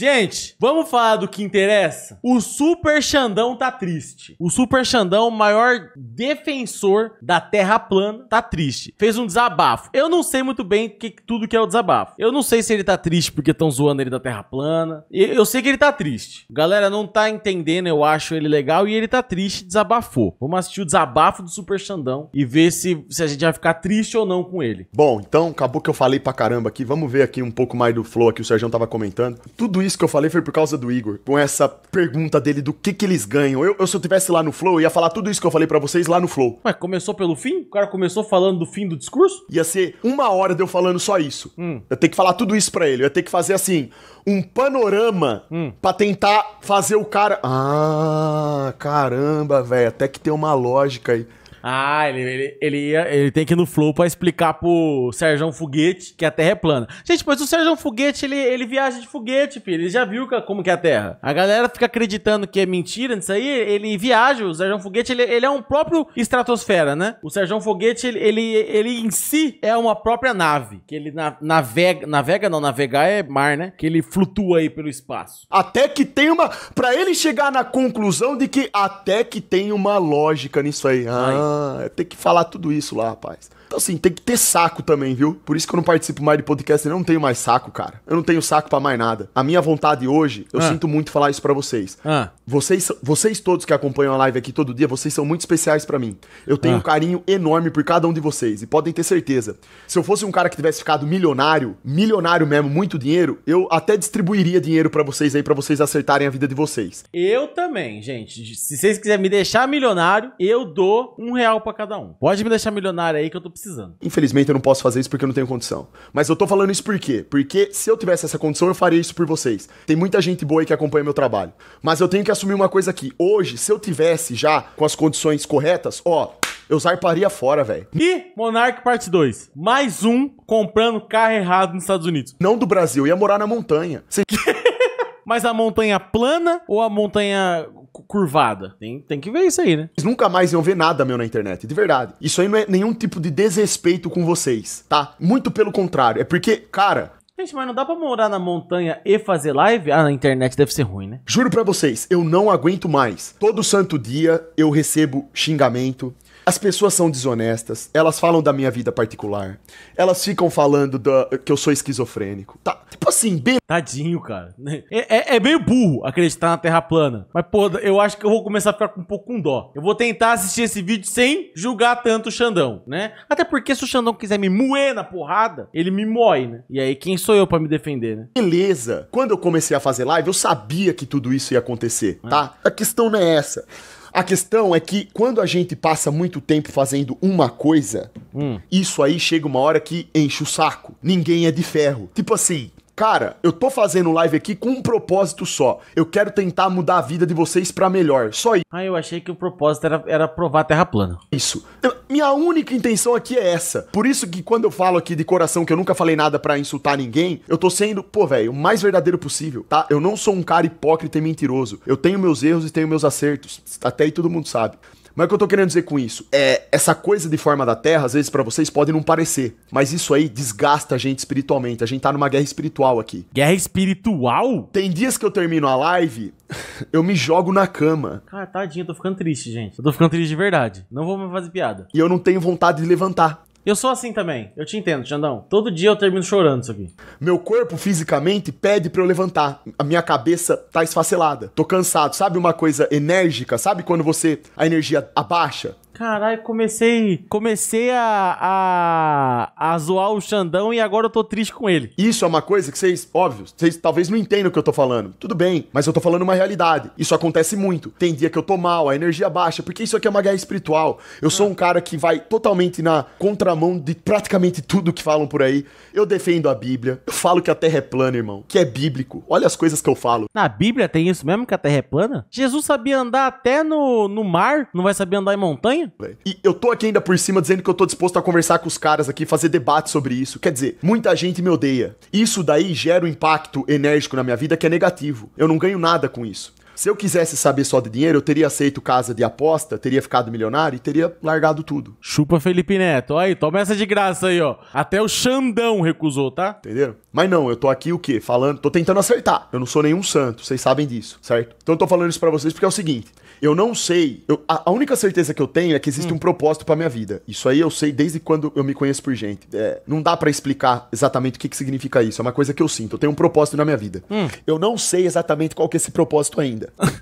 Gente, vamos falar do que interessa? O Super Xandão tá triste. O Super Xandão, o maior defensor da Terra plana, tá triste. Fez um desabafo. Eu não sei muito bem que, tudo que é o desabafo. Eu não sei se ele tá triste porque estão zoando ele da Terra plana. Eu, eu sei que ele tá triste. Galera, não tá entendendo, eu acho ele legal e ele tá triste, desabafou. Vamos assistir o desabafo do Super Xandão e ver se, se a gente vai ficar triste ou não com ele. Bom, então acabou que eu falei pra caramba aqui. Vamos ver aqui um pouco mais do flow que o Sérgio tava comentando. Tudo isso isso que eu falei foi por causa do Igor, com essa pergunta dele do que que eles ganham. Eu, eu se eu tivesse lá no Flow, eu ia falar tudo isso que eu falei para vocês lá no Flow. Ué, começou pelo fim? O cara começou falando do fim do discurso? Ia ser uma hora de eu falando só isso. Hum. Eu tenho que falar tudo isso pra ele. Eu ia ter que fazer assim, um panorama hum. pra tentar fazer o cara. Ah, caramba, velho. Até que tem uma lógica aí. Ah, ele, ele, ele, ia, ele tem que ir no Flow pra explicar pro Sérgio Foguete que a Terra é plana. Gente, mas o Sérgio Foguete, ele, ele viaja de foguete, filho. Ele já viu como que é a Terra. A galera fica acreditando que é mentira nisso aí. Ele viaja, o Sérgio Foguete, ele, ele é um próprio estratosfera, né? O Sérgio Foguete, ele, ele, ele em si é uma própria nave. Que ele na, navega, navega não, navegar é mar, né? Que ele flutua aí pelo espaço. Até que tem uma... Pra ele chegar na conclusão de que até que tem uma lógica nisso aí. Ah... Ai. Tem que falar tudo isso lá, rapaz. Então, assim, tem que ter saco também, viu? Por isso que eu não participo mais de podcast, eu não tenho mais saco, cara. Eu não tenho saco para mais nada. A minha vontade hoje, eu ah. sinto muito falar isso para vocês. Ah. vocês. Vocês todos que acompanham a live aqui todo dia, vocês são muito especiais para mim. Eu tenho ah. um carinho enorme por cada um de vocês, e podem ter certeza. Se eu fosse um cara que tivesse ficado milionário, milionário mesmo, muito dinheiro, eu até distribuiria dinheiro para vocês aí, para vocês acertarem a vida de vocês. Eu também, gente. Se vocês quiserem me deixar milionário, eu dou um real para cada um. Pode me deixar milionário aí que eu tô precisando precisando. Infelizmente eu não posso fazer isso porque eu não tenho condição. Mas eu tô falando isso por quê? Porque se eu tivesse essa condição, eu faria isso por vocês. Tem muita gente boa aí que acompanha meu trabalho. Mas eu tenho que assumir uma coisa aqui. Hoje, se eu tivesse já com as condições corretas, ó, eu zarparia fora, velho. E Monark Parte 2. Mais um comprando carro errado nos Estados Unidos. Não do Brasil, ia morar na montanha. Você... mas a montanha plana ou a montanha curvada? Tem, tem que ver isso aí, né? Vocês nunca mais iam ver nada meu na internet, de verdade. Isso aí não é nenhum tipo de desrespeito com vocês, tá? Muito pelo contrário. É porque, cara, Gente, mas não dá pra morar na montanha e fazer live? Ah, na internet deve ser ruim, né? Juro pra vocês, eu não aguento mais. Todo santo dia eu recebo xingamento. As pessoas são desonestas, elas falam da minha vida particular, elas ficam falando que eu sou esquizofrênico. Tá, tipo assim, be... Tadinho, cara. É, é, é, meio burro acreditar na Terra plana. Mas, pô, eu acho que eu vou começar a ficar um pouco com dó. Eu vou tentar assistir esse vídeo sem julgar tanto o Xandão, né? Até porque se o Xandão quiser me moer na porrada, ele me moe, né? E aí, quem sou eu para me defender, né? Beleza. Quando eu comecei a fazer live, eu sabia que tudo isso ia acontecer, é. tá? A questão não é essa. A questão é que quando a gente passa muito tempo fazendo uma coisa, hum. isso aí chega uma hora que enche o saco. Ninguém é de ferro. Tipo assim, cara, eu tô fazendo live aqui com um propósito só. Eu quero tentar mudar a vida de vocês para melhor. Só isso. Ah, eu achei que o propósito era, era provar a Terra plana. Isso. Eu, minha única intenção aqui é essa. Por isso que quando eu falo aqui de coração que eu nunca falei nada para insultar ninguém, eu tô sendo, pô, velho, o mais verdadeiro possível, tá? Eu não sou um cara hipócrita e mentiroso. Eu tenho meus erros e tenho meus acertos. Até aí todo mundo sabe. Mas o que eu tô querendo dizer com isso? É, essa coisa de forma da terra, às vezes para vocês pode não parecer, mas isso aí desgasta a gente espiritualmente. A gente tá numa guerra espiritual aqui. Guerra espiritual? Tem dias que eu termino a live, eu me jogo na cama. Cara, tadinho, eu tô ficando triste, gente. Eu tô ficando triste de verdade. Não vou mais fazer piada. E eu não tenho vontade de levantar. Eu sou assim também. Eu te entendo, Xandão. Todo dia eu termino chorando isso aqui. Meu corpo fisicamente pede para eu levantar. A minha cabeça tá esfacelada. Tô cansado. Sabe uma coisa enérgica? Sabe quando você a energia abaixa? caralho, comecei. Comecei a, a, a zoar o Xandão e agora eu tô triste com ele. Isso é uma coisa que vocês, óbvio, vocês talvez não entendam o que eu tô falando. Tudo bem, mas eu tô falando uma realidade. Isso acontece muito. Tem dia que eu tô mal, a energia baixa, porque isso aqui é uma guerra espiritual. Eu sou um cara que vai totalmente na contramão de praticamente tudo que falam por aí. Eu defendo a Bíblia. Eu falo que a Terra é plana, irmão. Que é bíblico. Olha as coisas que eu falo. Na Bíblia tem isso mesmo que a Terra é plana? Jesus sabia andar até no, no mar, não vai saber andar em montanha? E eu tô aqui ainda por cima dizendo que eu tô disposto a conversar com os caras aqui, fazer debate sobre isso. Quer dizer, muita gente me odeia. Isso daí gera um impacto enérgico na minha vida que é negativo. Eu não ganho nada com isso. Se eu quisesse saber só de dinheiro, eu teria aceito casa de aposta, teria ficado milionário e teria largado tudo. Chupa Felipe Neto. Olha aí, toma essa de graça aí, ó. Até o Xandão recusou, tá? Entenderam? Mas não, eu tô aqui o quê? Falando, tô tentando acertar. Eu não sou nenhum santo, vocês sabem disso, certo? Então eu tô falando isso para vocês porque é o seguinte: eu não sei. Eu, a, a, única certeza que eu tenho é que existe hum. um propósito para minha vida. Isso aí eu sei desde quando eu me conheço por gente. É, não dá para explicar exatamente o que, que significa isso. É uma coisa que eu sinto. Eu tenho um propósito na minha vida. Hum. Eu não sei exatamente qual que é esse propósito ainda.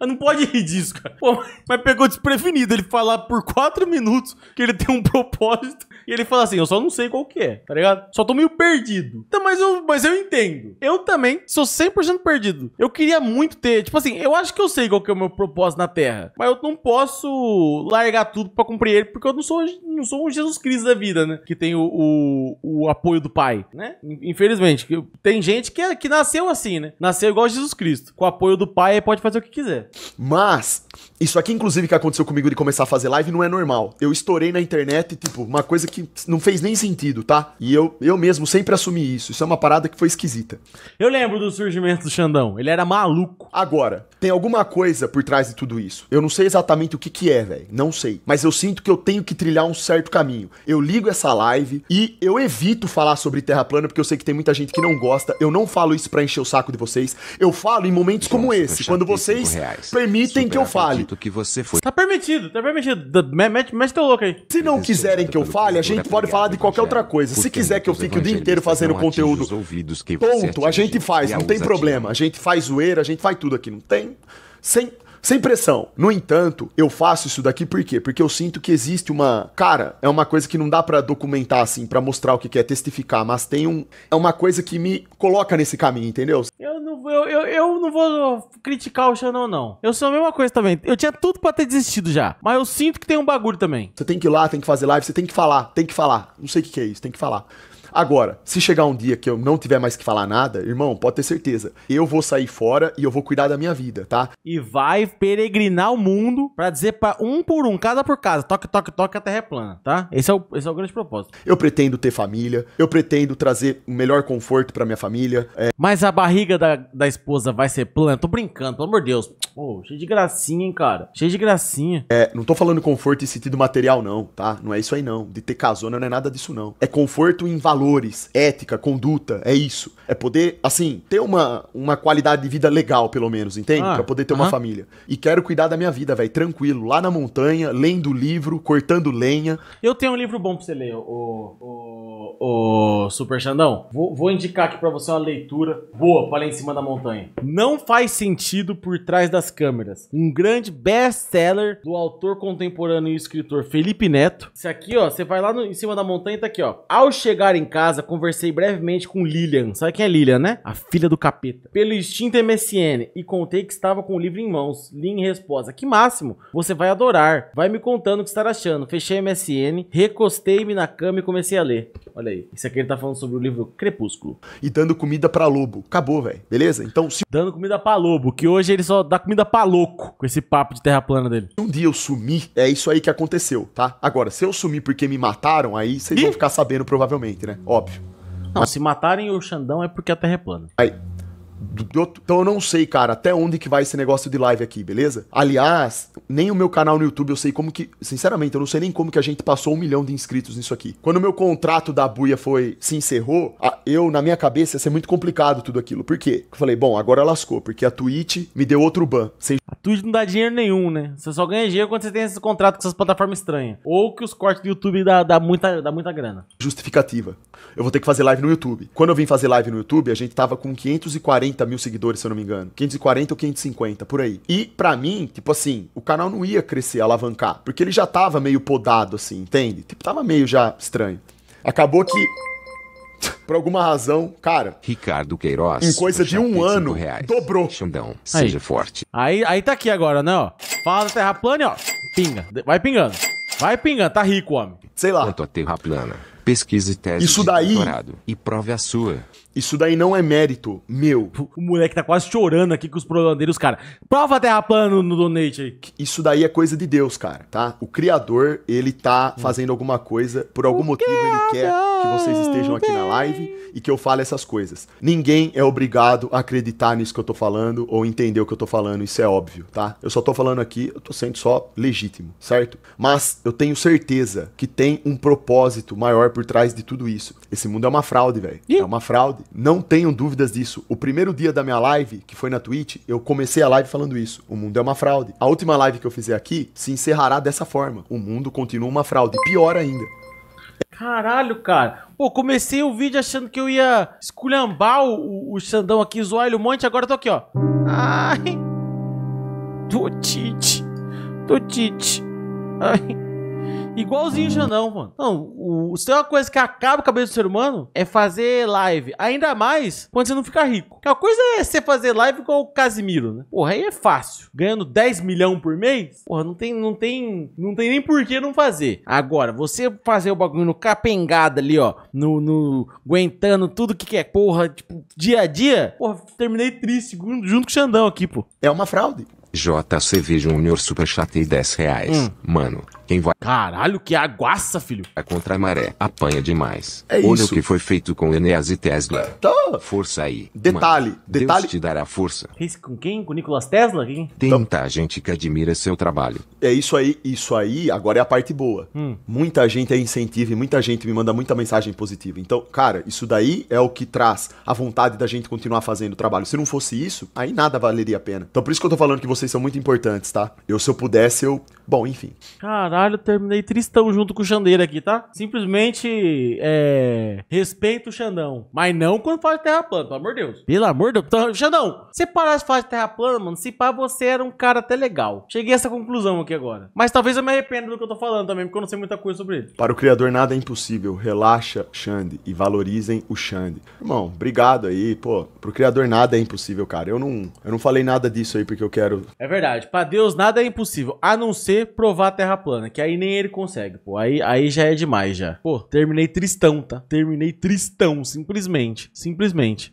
Não pode rir disso, cara. Pô, mas pegou desprevenido ele falar por quatro minutos que ele tem um propósito e ele fala assim: eu só não sei qual que é, tá ligado? Só tô meio perdido. Então, mas eu, mas eu entendo. Eu também sou 100% perdido. Eu queria muito ter, tipo assim, eu acho que eu sei qual que é o meu propósito na Terra, mas eu não posso largar tudo para cumprir ele porque eu não sou, não sou um Jesus Cristo da vida, né? Que tem o, o, o apoio do Pai, né? Infelizmente, tem gente que, é, que nasceu assim, né? Nasceu igual Jesus Cristo. Com o apoio do Pai, pode fazer o que quiser. Mas, isso aqui, inclusive, que aconteceu comigo de começar a fazer live, não é normal. Eu estourei na internet, tipo, uma coisa que não fez nem sentido, tá? E eu, eu mesmo sempre assumi isso. Isso é uma parada que foi esquisita. Eu lembro do surgimento do Xandão. Ele era maluco. Agora, tem alguma coisa por trás de tudo isso. Eu não sei exatamente o que que é, velho. Não sei. Mas eu sinto que eu tenho que trilhar um certo caminho. Eu ligo essa live e eu evito falar sobre terra plana, porque eu sei que tem muita gente que não gosta. Eu não falo isso pra encher o saco de vocês. Eu falo em momentos como esse, quando vocês vocês permitem que eu fale. que você foi. Tá permitido, tá permitido. Mete, mete teu louco aí. Se não quiserem que eu fale, a gente pode falar de qualquer outra coisa. Se quiser né, que eu fique o dia inteiro fazendo conteúdo Ponto. a gente faz, não tem problema. A gente faz zoeira, a gente faz tudo aqui, não tem? Sem, sem pressão. No entanto, eu faço isso daqui por quê? Porque eu sinto que existe uma. Cara, é uma coisa que não dá para documentar assim, para mostrar o que é testificar, mas tem um. É uma coisa que me coloca nesse caminho, entendeu? Eu não, eu, eu, eu não vou criticar o Xandão, não. Eu sou a mesma coisa também. Eu tinha tudo pra ter desistido já. Mas eu sinto que tem um bagulho também. Você tem que ir lá, tem que fazer live, você tem que falar, tem que falar. Não sei o que, que é isso, tem que falar. Agora, se chegar um dia que eu não tiver mais que falar nada, irmão, pode ter certeza. Eu vou sair fora e eu vou cuidar da minha vida, tá? E vai peregrinar o mundo para dizer para um por um, casa por casa, toque, toque, toque, a terra é plana, tá? Esse é o, esse é o grande propósito. Eu pretendo ter família, eu pretendo trazer o melhor conforto para minha família. É... Mas a barriga da, da esposa vai ser plana? Tô brincando, pelo amor de Deus. Pô, cheio de gracinha, hein, cara? Cheio de gracinha. É, não tô falando conforto em sentido material, não, tá? Não é isso aí, não. De ter casona não é nada disso, não. É conforto em valor valores, ética, conduta, é isso. É poder, assim, ter uma, uma qualidade de vida legal, pelo menos, entende? Ah, pra poder ter uh -huh. uma família. E quero cuidar da minha vida, velho, tranquilo, lá na montanha, lendo livro, cortando lenha. Eu tenho um livro bom pra você ler, o, o, o Super Xandão. Vou, vou indicar aqui pra você uma leitura boa pra ler em cima da montanha. Não faz sentido por trás das câmeras. Um grande best-seller do autor contemporâneo e escritor Felipe Neto. Isso aqui, ó, você vai lá no, em cima da montanha e tá aqui, ó. Ao chegar em casa, conversei brevemente com Lilian. Sabe quem é Lilian, né? A filha do capeta. Pelo instinto MSN e contei que estava com o livro em mãos. Li em resposta: Que máximo! Você vai adorar. Vai me contando o que está achando. Fechei a MSN, recostei-me na cama e comecei a ler. Olha aí. Isso aqui ele tá falando sobre o livro Crepúsculo. E dando comida para lobo. Acabou, velho. Beleza? Então se. Dando comida para lobo, que hoje ele só dá comida para louco com esse papo de terra plana dele. Se um dia eu sumir, é isso aí que aconteceu, tá? Agora, se eu sumir porque me mataram, aí vocês vão ficar sabendo provavelmente, né? Óbvio. Não, Mas... se matarem o Xandão é porque a Terra é plana. Aí, então eu não sei, cara, até onde que vai esse negócio de live aqui, beleza? Aliás, nem o meu canal no YouTube eu sei como que. Sinceramente, eu não sei nem como que a gente passou um milhão de inscritos nisso aqui. Quando o meu contrato da buia foi. se encerrou, eu, na minha cabeça, ia ser muito complicado tudo aquilo. Por quê? Eu falei, bom, agora lascou, porque a Twitch me deu outro ban. Sem... A Twitch não dá dinheiro nenhum, né? Você só ganha dinheiro quando você tem esse contrato com essas plataformas estranhas. Ou que os cortes do YouTube dá, dá, muita, dá muita grana. Justificativa. Eu vou ter que fazer live no YouTube. Quando eu vim fazer live no YouTube, a gente tava com 540 540 mil seguidores, se eu não me engano. 540 ou 550, por aí. E para mim, tipo assim, o canal não ia crescer, alavancar. Porque ele já tava meio podado, assim, entende? Tipo, tava meio já estranho. Acabou que por alguma razão, cara. Ricardo Queiroz. Em coisa de um ano, reais. dobrou. Xandão, seja aí. forte. Aí, aí tá aqui agora, né? Ó. Fala da terra plana, ó. Pinga. Vai pingando. Vai pingando. Tá rico, homem. Sei lá. Quanto a terra plana. e tese Isso daí... de e prove a sua. Isso daí não é mérito meu. O moleque tá quase chorando aqui com os prolandeiros, cara. Prova terra plana no donate aí. Isso daí é coisa de Deus, cara, tá? O criador, ele tá hum. fazendo alguma coisa, por algum o motivo ele quer que vocês estejam aqui na live e que eu fale essas coisas. Ninguém é obrigado a acreditar nisso que eu tô falando ou entender o que eu tô falando, isso é óbvio, tá? Eu só tô falando aqui, eu tô sendo só legítimo, certo? Mas eu tenho certeza que tem um propósito maior por trás de tudo isso. Esse mundo é uma fraude, velho. É uma fraude. Não tenham dúvidas disso. O primeiro dia da minha live, que foi na Twitch, eu comecei a live falando isso. O mundo é uma fraude. A última live que eu fizer aqui se encerrará dessa forma. O mundo continua uma fraude. Pior ainda. Caralho, cara. Pô, comecei o vídeo achando que eu ia esculhambar o, o Xandão aqui, zoar ele um monte, agora eu tô aqui, ó. Ai. Tô tite. Tô tite. Ai. Igualzinho o Xandão, mano. Não, o, se tem uma coisa que acaba com a cabeça do ser humano, é fazer live. Ainda mais quando você não fica rico. Que a coisa é você fazer live com o Casimiro, né? Porra, aí é fácil. Ganhando 10 milhões por mês, porra, não tem, não tem, não tem nem por que não fazer. Agora, você fazer o bagulho no capengada ali, ó, no, no aguentando tudo que é porra, tipo, dia a dia, porra, terminei triste junto com o Xandão aqui, pô. É uma fraude. JCV Júnior Superchat e 10 reais. Hum. Mano, quem vai. Caralho, que aguaça, filho. É contra a maré. Apanha demais. É Olha isso. o que foi feito com Enéas e Tesla. É, tá. Força aí. Detalhe, mano. detalhe. Deus te dará força. Fez com quem? Com Nicolas Tesla? Quem? Tem muita gente que admira seu trabalho. É isso aí, isso aí. Agora é a parte boa. Hum. Muita gente é incentiva e muita gente me manda muita mensagem positiva. Então, cara, isso daí é o que traz a vontade da gente continuar fazendo o trabalho. Se não fosse isso, aí nada valeria a pena. Então, por isso que eu tô falando que vocês são muito importantes, tá? Eu, se eu pudesse, eu. Bom, enfim. Cara. Caralho, terminei tristão junto com o Xandeira aqui, tá? Simplesmente, é... Respeito o Xandão. Mas não quando faz terra plana, pelo amor de Deus. Pelo amor de Deus. Então, Xandão, você parar de fazer terra plana, mano, se pá, você era um cara até legal. Cheguei a essa conclusão aqui agora. Mas talvez eu me arrependa do que eu tô falando também, porque eu não sei muita coisa sobre ele. Para o criador, nada é impossível. Relaxa, Xande, e valorizem o Xande. Irmão, obrigado aí, pô. Pro criador, nada é impossível, cara. Eu não, eu não falei nada disso aí porque eu quero. É verdade. Para Deus, nada é impossível, a não ser provar a terra plana. Né? Que aí nem ele consegue, pô. Aí, aí já é demais, já. Pô, terminei tristão, tá? Terminei tristão, simplesmente. Simplesmente.